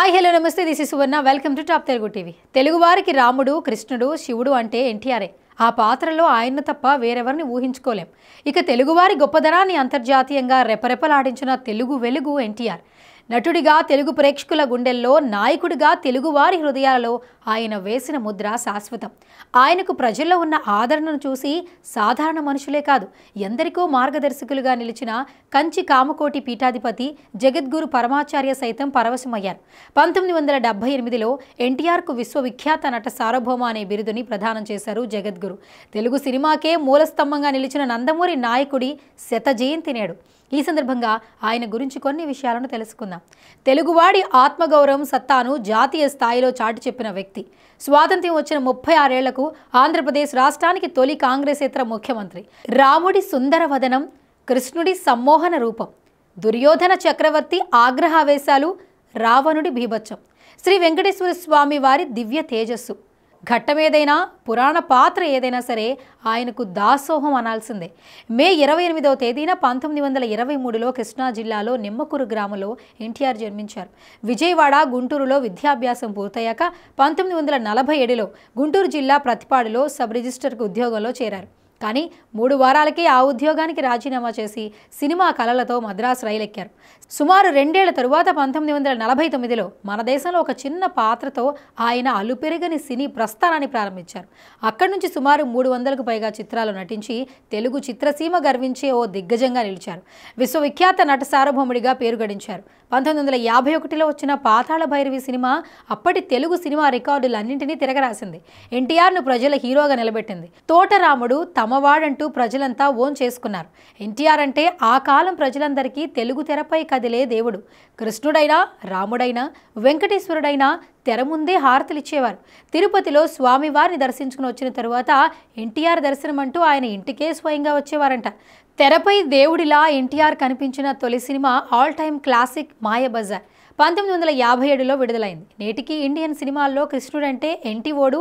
hi hello నమస్తే this is Varna welcome to top Telugu TV తెలుగువారికి రాముడు కృష్ణుడు శివుడు అంటే ఎన్టీఆరే ఆ పాత్రలో ఆయన్ను తప్ప వేరెవరిని ఊహించుకోలేం ఇక తెలుగువారి గొప్పదనాన్ని అంతర్జాతీయంగా రెపరెపలాడించిన తెలుగు వెలుగు ఎన్టీఆర్ నటుడిగా తెలుగు ప్రేక్షకుల గుండెల్లో నాయకుడిగా తెలుగువారి హృదయాలలో ఆయన వేసిన ముద్ర శాశ్వతం ఆయనకు ప్రజల్లో ఉన్న ఆదరణను చూసి సాధారణ మనుషులే కాదు ఎందరికో మార్గదర్శకులుగా నిలిచిన కంచి కామకోటి పీఠాధిపతి జగద్గురు పరమాచార్య సైతం పరవశమయ్యారు పంతొమ్మిది వందల డెబ్బై ఎనిమిదిలో ఎన్టీఆర్కు విశ్వవిఖ్యాత నట సార్వభౌమ అనే బిరుదుని ప్రదానం చేశారు జగద్గురు తెలుగు సినిమాకే మూలస్తంభంగా నిలిచిన నందమూరి నాయకుడి శత జయంతి నేడు ఈ సందర్భంగా ఆయన గురించి కొన్ని విషయాలను తెలుసుకుందాం తెలుగువాడి ఆత్మగౌరవం సత్తాను జాతీయ స్థాయిలో చాటి చెప్పిన వ్యక్తి స్వాతంత్ర్యం వచ్చిన ముప్పై ఆరేళ్లకు ఆంధ్రప్రదేశ్ రాష్ట్రానికి తొలి కాంగ్రెసేతర ముఖ్యమంత్రి రాముడి సుందరవదనం కృష్ణుడి సమ్మోహన రూపం దుర్యోధన చక్రవర్తి ఆగ్రహావేశాలు రావణుడి భీభత్సం శ్రీ వెంకటేశ్వర స్వామి వారి దివ్య తేజస్సు ఘట్టమేదైనా పురాణ పాత్ర ఏదైనా సరే ఆయనకు దాసోహం అనాల్సిందే మే ఇరవై ఎనిమిదవ తేదీన పంతొమ్మిది వందల ఇరవై మూడులో కృష్ణా జిల్లాలో నిమ్మకూరు గ్రామంలో ఎన్టీఆర్ జన్మించారు విజయవాడ గుంటూరులో విద్యాభ్యాసం పూర్తయ్యాక పంతొమ్మిది వందల నలభై ఏడులో గుంటూరు జిల్లా ప్రతిపాడులో సబ్ రిజిస్టర్కు ఉద్యోగంలో చేరారు కానీ మూడు వారాలకే ఆ ఉద్యోగానికి రాజీనామా చేసి సినిమా కళలతో మద్రాసు రైలెక్కారు సుమారు రెండేళ్ల తరువాత పంతొమ్మిది వందల నలభై తొమ్మిదిలో మన దేశంలో ఒక చిన్న పాత్రతో ఆయన అలుపెరగని సినీ ప్రస్థానాన్ని ప్రారంభించారు అక్కడి నుంచి సుమారు మూడు వందలకు పైగా చిత్రాలు నటించి తెలుగు చిత్రసీమ గర్వించే ఓ దిగ్గజంగా నిలిచారు విశ్వవిఖ్యాత నట సార్వభౌముడిగా పేరుగడించారు పంతొమ్మిది వందల యాభై ఒకటిలో వచ్చిన పాతాళ భైరవి సినిమా అప్పటి తెలుగు సినిమా రికార్డులన్నింటినీ తిరగరాసింది ఎన్టీఆర్ను ప్రజల హీరోగా నిలబెట్టింది తోటరాముడు తమవాడంటూ ప్రజలంతా ఓన్ చేసుకున్నారు ఎన్టీఆర్ అంటే ఆ కాలం ప్రజలందరికీ తెలుగు తెరపై కదిలే దేవుడు కృష్ణుడైనా రాముడైనా వెంకటేశ్వరుడైనా తెర ముందే హారతలు ఇచ్చేవారు తిరుపతిలో స్వామివారిని దర్శించుకుని వచ్చిన తరువాత ఎన్టీఆర్ దర్శనం అంటూ ఆయన ఇంటికే స్వయంగా వచ్చేవారంట తెరపై దేవుడిలా ఎన్టీఆర్ కనిపించిన తొలి cinema all time classic Mayabazar పంతొమ్మిది వందల యాభై ఏడులో విడుదలైంది నేటికి ఇండియన్ సినిమాల్లో అంటే ఎన్టీఓడు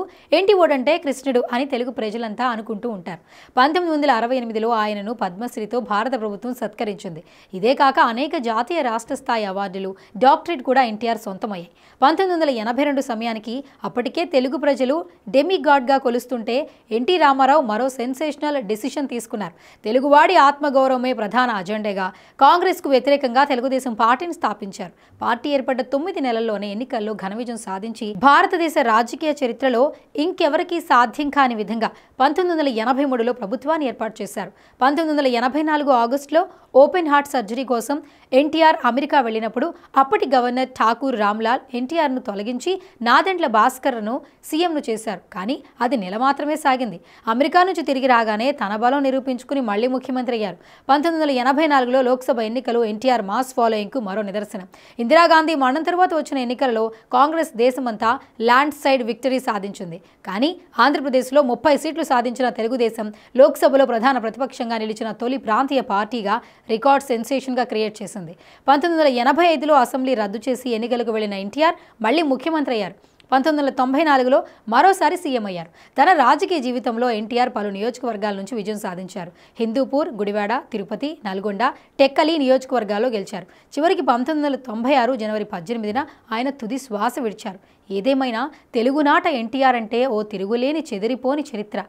అంటే కృష్ణుడు అని తెలుగు ప్రజలంతా అనుకుంటూ ఉంటారు పంతొమ్మిది వందల అరవై ఎనిమిదిలో ఆయనను పద్మశ్రీతో భారత ప్రభుత్వం సత్కరించింది ఇదే కాక అనేక జాతీయ రాష్ట్ర స్థాయి అవార్డులు డాక్టరేట్ కూడా ఎన్టీఆర్ సొంతమయ్యాయి పంతొమ్మిది వందల ఎనభై రెండు సమయానికి అప్పటికే తెలుగు ప్రజలు డెమిగాడ్గా కొలుస్తుంటే ఎన్టీ రామారావు మరో సెన్సేషనల్ డెసిషన్ తీసుకున్నారు తెలుగువాడి ఆత్మగౌరవమే ప్రధాన అజెండాగా కాంగ్రెస్కు వ్యతిరేకంగా తెలుగుదేశం పార్టీని స్థాపించారు పార్టీ పార్టీ ఏర్పడ్డ తొమ్మిది నెలల్లోనే ఎన్నికల్లో ఘన విజయం సాధించి భారతదేశ రాజకీయ చరిత్రలో ఇంకెవరికీ సాధ్యం కాని విధంగా పంతొమ్మిది వందల ఎనభై మూడులో ప్రభుత్వాన్ని ఏర్పాటు చేశారు పంతొమ్మిది వందల ఎనభై నాలుగు ఆగస్టులో ఓపెన్ హార్ట్ సర్జరీ కోసం ఎన్టీఆర్ అమెరికా వెళ్ళినప్పుడు అప్పటి గవర్నర్ ఠాకూర్ రామ్లాల్ ఎన్టీఆర్ను తొలగించి నాదెండ్ల భాస్కర్ను సీఎంను చేశారు కానీ అది నెల మాత్రమే సాగింది అమెరికా నుంచి తిరిగి రాగానే తన బలం నిరూపించుకుని మళ్లీ ముఖ్యమంత్రి అయ్యారు పంతొమ్మిది వందల ఎనభై నాలుగులో లోక్సభ ఎన్నికలు ఎన్టీఆర్ మాస్ ఫాలోయింగ్కు మరో నిదర్శనం ఇందిరా గాంధీ మరణం తర్వాత వచ్చిన ఎన్నికలలో కాంగ్రెస్ దేశమంతా ల్యాండ్ సైడ్ విక్టరీ సాధించింది కానీ ఆంధ్రప్రదేశ్లో ముప్పై సీట్లు సాధించిన తెలుగుదేశం లోక్సభలో ప్రధాన ప్రతిపక్షంగా నిలిచిన తొలి ప్రాంతీయ పార్టీగా రికార్డ్ సెన్సేషన్గా క్రియేట్ చేసింది పంతొమ్మిది వందల ఎనభై ఐదులో అసెంబ్లీ రద్దు చేసి ఎన్నికలకు వెళ్లిన ఎన్టీఆర్ మళ్లీ ముఖ్యమంత్రి అయ్యారు పంతొమ్మిది వందల తొంభై నాలుగులో మరోసారి సీఎం అయ్యారు తన రాజకీయ జీవితంలో ఎన్టీఆర్ పలు నియోజకవర్గాల నుంచి విజయం సాధించారు హిందూపూర్ గుడివాడ తిరుపతి నల్గొండ టెక్కలి నియోజకవర్గాల్లో గెలిచారు చివరికి పంతొమ్మిది వందల తొంభై ఆరు జనవరి పద్దెనిమిదిన ఆయన తుది శ్వాస విడిచారు ఏదేమైనా తెలుగునాట ఎన్టీఆర్ అంటే ఓ తిరుగులేని చెదిరిపోని చరిత్ర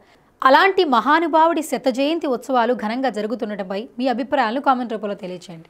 అలాంటి మహానుభావుడి శత జయంతి ఉత్సవాలు ఘనంగా జరుగుతుండటంపై మీ అభిప్రాయాలను కామెంట్ రూపంలో తెలియచేయండి